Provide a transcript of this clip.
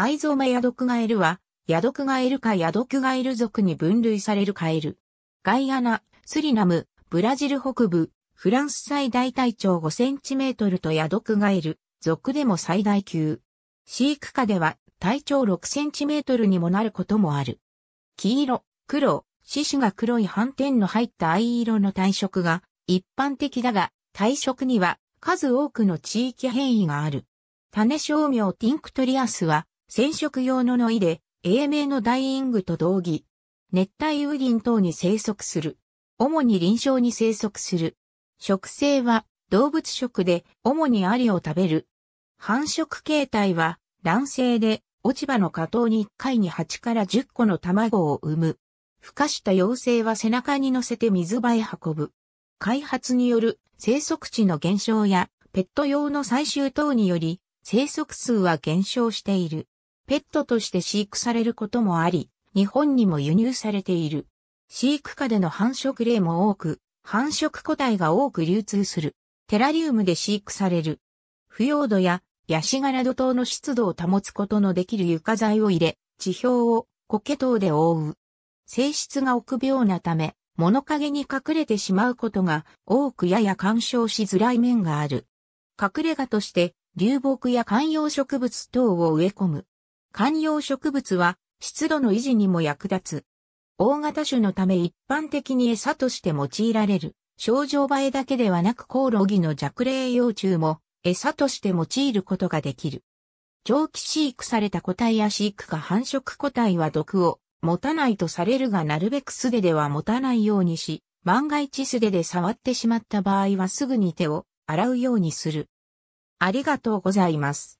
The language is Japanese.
アイゾメヤドクガエルは、ヤドクガエルかヤドクガエル族に分類されるカエル。ガイアナ、スリナム、ブラジル北部、フランス最大体長5センチメートルとヤドクガエル、族でも最大級。飼育下では体長6センチメートルにもなることもある。黄色、黒、獅子が黒い斑点の入った藍色の体色が一般的だが、体色には数多くの地域変異がある。種商名ティンクトリアスは染色用のノイで、英名のダイイングと同義。熱帯雨林等に生息する。主に臨床に生息する。食性は動物食で主にアリを食べる。繁殖形態は卵性で落ち葉の下等に1回に8から10個の卵を産む。孵化した幼生は背中に乗せて水場へ運ぶ。開発による生息地の減少やペット用の採集等により生息数は減少している。ペットとして飼育されることもあり、日本にも輸入されている。飼育下での繁殖例も多く、繁殖個体が多く流通する。テラリウムで飼育される。腐葉土やヤシガラ土等の湿度を保つことのできる床材を入れ、地表を苔等で覆う。性質が臆病なため、物陰に隠れてしまうことが多くやや干渉しづらい面がある。隠れ家として流木や観葉植物等を植え込む。観葉植物は湿度の維持にも役立つ。大型種のため一般的に餌として用いられる。症状映えだけではなくコオロギの弱冷幼虫も餌として用いることができる。長期飼育された個体や飼育下繁殖個体は毒を持たないとされるがなるべく素手では持たないようにし、万が一素手で触ってしまった場合はすぐに手を洗うようにする。ありがとうございます。